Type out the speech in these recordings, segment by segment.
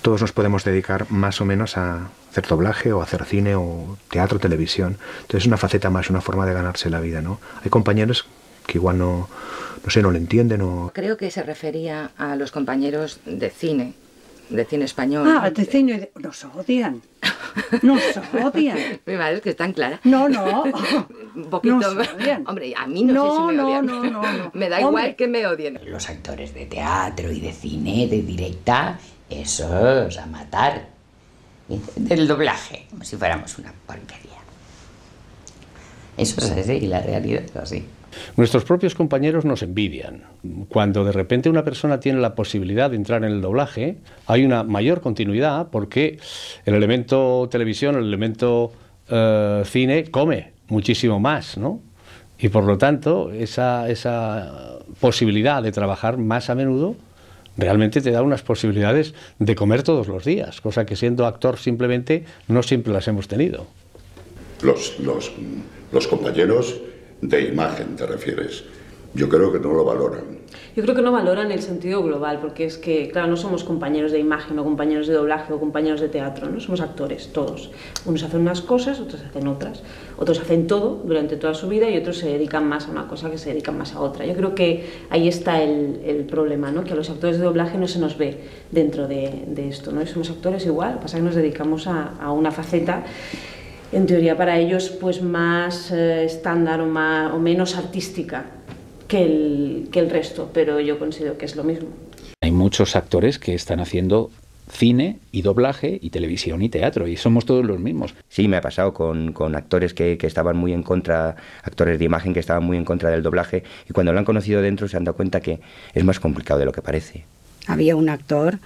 todos nos podemos dedicar más o menos a hacer doblaje o hacer cine o teatro, televisión. Entonces es una faceta más, una forma de ganarse la vida, ¿no? Hay compañeros que igual no, no sé, no lo entienden o... Creo que se refería a los compañeros de cine, de cine español. Ah, de cine... Nos odian. Nos odian. Mi madre es que es tan clara. No, no. Un poquito... Nos odian. Hombre, a mí no, no sé si me odian. No, no, no, Me da igual que me odien. Los actores de teatro y de cine, de directa, esos a matar. Del doblaje, como si fuéramos una porquería. Eso es así, y la realidad es así. Nuestros propios compañeros nos envidian. Cuando de repente una persona tiene la posibilidad de entrar en el doblaje, hay una mayor continuidad porque el elemento televisión, el elemento eh, cine, come muchísimo más, ¿no? Y por lo tanto, esa, esa posibilidad de trabajar más a menudo realmente te da unas posibilidades de comer todos los días, cosa que siendo actor simplemente no siempre las hemos tenido. Los, los, compañeros de imagen, te refieres yo creo que no lo valoran. Yo creo que no valoran el sentido global, porque es que, claro, no somos compañeros de imagen o compañeros de doblaje o compañeros de teatro, ¿no? Somos actores, todos. Unos hacen unas cosas, otros hacen otras. Otros hacen todo durante toda su vida y otros se dedican más a una cosa que se dedican más a otra. Yo creo que ahí está el, problema, ¿no? Que a los actores de doblaje no se nos ve dentro de, esto, ¿no? somos actores igual, pasa que nos dedicamos a, una faceta en teoría para ellos pues más eh, estándar o, más, o menos artística que el, resto, pero yo considero que es lo mismo. Hay muchos actores que están haciendo cine y doblaje y televisión y teatro, y somos todos los mismos. Sí, me ha pasado con, actores que, que, estaban muy en contra, actores de imagen que estaban muy en contra del doblaje, y cuando lo han conocido dentro se han dado cuenta que es más complicado de lo que parece. Había un actor,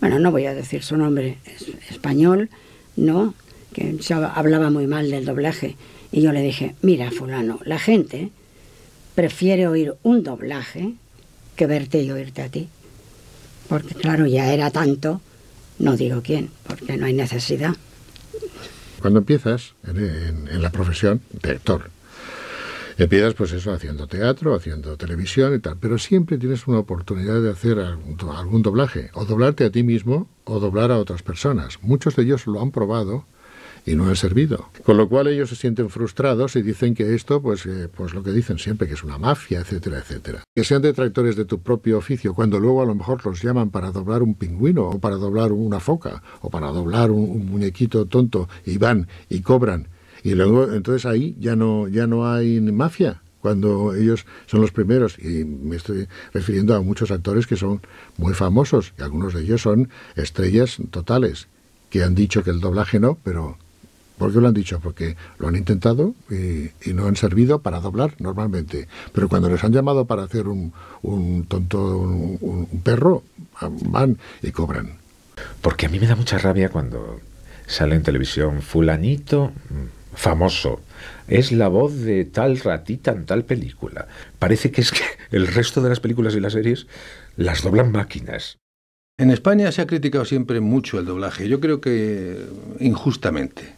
bueno, no voy a decir su nombre, es español, ¿no? Que hablaba muy mal del doblaje, y yo le dije, mira, fulano, la gente prefiere oír un doblaje que verte y oírte a ti. Porque claro, ya era tanto, no digo quién, porque no hay necesidad. Cuando empiezas en, la profesión de actor, empiezas pues eso, haciendo teatro, haciendo televisión y tal, pero siempre tienes una oportunidad de hacer algún, algún doblaje, o doblarte a ti mismo o doblar a otras personas. Muchos de ellos lo han probado y no ha servido. Con lo cual ellos se sienten frustrados y dicen que esto, pues, eh, pues lo que dicen siempre, que es una mafia, etcétera, etcétera. Que sean detractores de tu propio oficio, cuando luego a lo mejor los llaman para doblar un pingüino o para doblar una foca o para doblar un, un muñequito tonto y van y cobran. Y luego, entonces ahí ya no, ya no hay mafia, cuando ellos son los primeros. Y me estoy refiriendo a muchos actores que son muy famosos, y algunos de ellos son estrellas totales, que han dicho que el doblaje no, pero ¿Por qué lo han dicho? Porque lo han intentado y, no han servido para doblar normalmente. Pero cuando les han llamado para hacer un, tonto, un, perro, van y cobran. Porque a mí me da mucha rabia cuando sale en televisión fulanito famoso. Es la voz de tal ratita en tal película. Parece que es que el resto de las películas y las series las doblan máquinas. En España se ha criticado siempre mucho el doblaje. Yo creo que injustamente.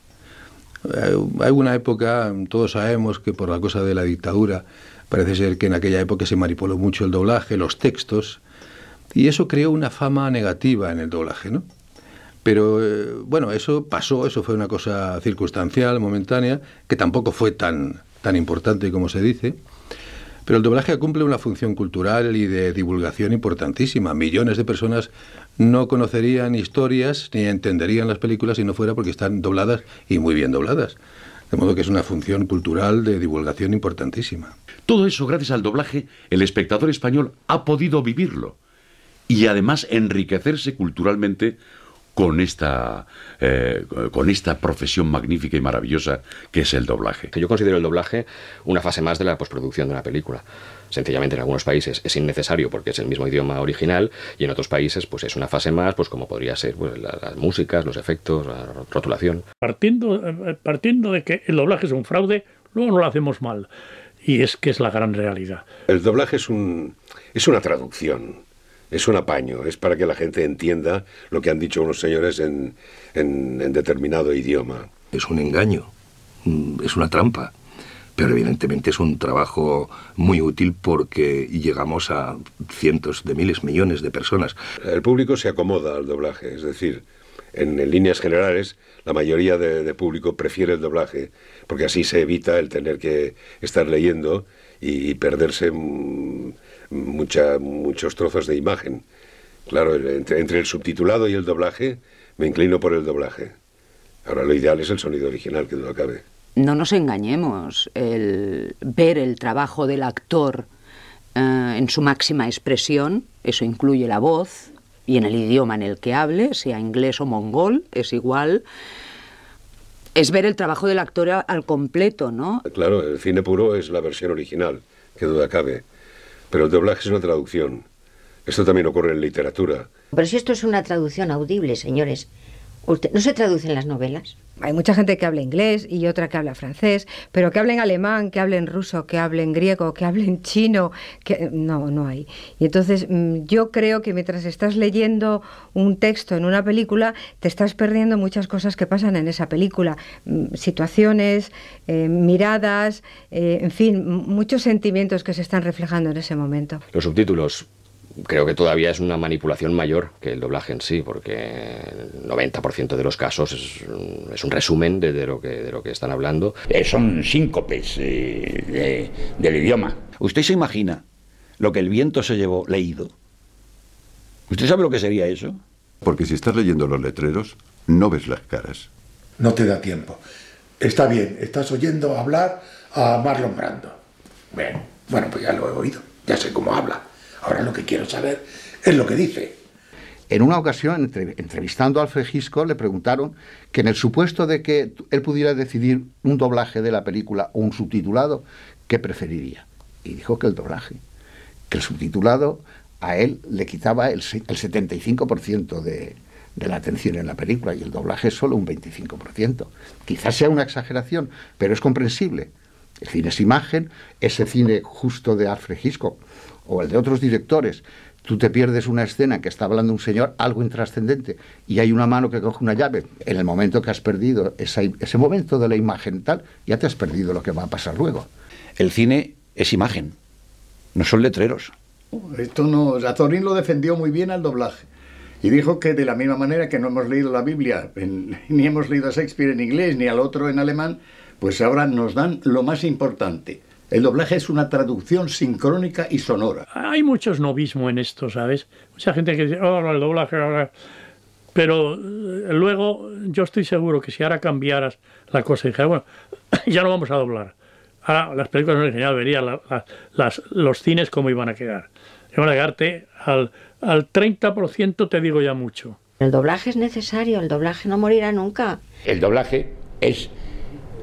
Hay una época, todos sabemos que por la cosa de la dictadura, parece ser que en aquella época se manipuló mucho el doblaje, los textos, y eso creó una fama negativa en el doblaje, ¿no? Pero eh, bueno, eso pasó, eso fue una cosa circunstancial, momentánea, que tampoco fue tan, tan importante como se dice. Pero el doblaje cumple una función cultural y de divulgación importantísima. Millones de personas no conocerían historias ni entenderían las películas si no fuera porque están dobladas y muy bien dobladas. De modo que es una función cultural de divulgación importantísima. Todo eso, gracias al doblaje, el espectador español ha podido vivirlo y además enriquecerse culturalmente con esta, eh, con esta profesión magnífica y maravillosa que es el doblaje. Yo considero el doblaje una fase más de la postproducción de una película. Sencillamente en algunos países es innecesario porque es el mismo idioma original y en otros países pues es una fase más, pues como podría ser pues, las músicas, los efectos, la rotulación. Partiendo, eh, partiendo de que el doblaje es un fraude, luego no lo hacemos mal. Y es que es la gran realidad. El doblaje es, un, es una traducción es un apaño, es para que la gente entienda lo que han dicho unos señores en, en, determinado idioma. Es un engaño, mm, es una trampa pero evidentemente es un trabajo muy útil porque llegamos a cientos de miles, millones de personas. El público se acomoda al doblaje, es decir, en, líneas generales, la mayoría de, público prefiere el doblaje, porque así se evita el tener que estar leyendo y perderse mm, mucha, muchos trozos de imagen. Claro, entre, el subtitulado y el doblaje, me inclino por el doblaje. Ahora lo ideal es el sonido original, que duda cabe. No nos engañemos, el ver el trabajo del actor eh, en su máxima expresión, eso incluye la voz y en el idioma en el que hable, sea inglés o mongol, es igual, es ver el trabajo del actor al completo, ¿no? Claro, el cine puro es la versión original, que duda cabe. Pero el doblaje es una traducción. Esto también ocurre en literatura. Pero si esto es una traducción audible, señores, ¿No se traducen las novelas? Hay mucha gente que habla inglés y otra que habla francés, pero que hablen alemán, que hablen ruso, que hablen griego, que hablen chino, que no, no hay. Y entonces mm, yo creo que mientras estás leyendo un texto en una película, te estás perdiendo muchas cosas que pasan en esa película, mm, situaciones, eh, miradas, eh, en fin, muchos sentimientos que se están reflejando en ese momento. Los subtítulos creo que todavía es una manipulación mayor que el doblaje en sí, porque el 90% de los casos es, un resumen de, lo que, de lo que están hablando. Eh, son síncopes eh, del idioma. ¿Usted se imagina lo que el viento se llevó leído? ¿Usted sabe lo que sería eso? Porque si estás leyendo los letreros, no ves las caras. No te da tiempo. Está bien, estás oyendo hablar a Marlon Brando. bueno, pues ya lo he oído, ya sé cómo habla. Ahora lo que quiero saber es lo que dice. En una ocasión, entrevistando a Alfred Hitchcock, le preguntaron que en el supuesto de que él pudiera decidir un doblaje de la película o un subtitulado, ¿qué preferiría? Y dijo que el doblaje, que el subtitulado a él le quitaba el, 75% de, la atención en la película y el doblaje solo un 25%. Quizás sea una exageración, pero es comprensible. El cine es imagen, ese cine justo de Alfred Hitchcock o el de otros directores, tú te pierdes una escena que está hablando un señor, algo intrascendente, y hay una mano que coge una llave, en el momento que has perdido ese momento de la imagen tal, ya te has perdido lo que va a pasar luego. El cine es imagen, no son letreros. Esto no, Azorín lo defendió muy bien al doblaje. Y dijo que de la misma manera que no hemos leído la Biblia, ni hemos leído a Shakespeare en inglés, ni al otro en alemán, pues ahora nos dan lo más importante, el doblaje es una traducción sincrónica y sonora. Hay mucho snobismo en esto, ¿sabes? Mucha gente que dice, oh, el doblaje, Pero eh, luego yo estoy seguro que si ahora cambiaras la cosa y dijeras, bueno, ya no vamos a doblar. Ahora las películas no verían la, los cines cómo iban a quedar. Iban a quedarte al, al 30% te digo ya mucho. El doblaje es necesario, el doblaje no morirá nunca. El doblaje es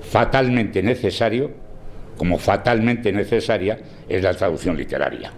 fatalmente necesario como fatalmente necesaria es la traducción literaria.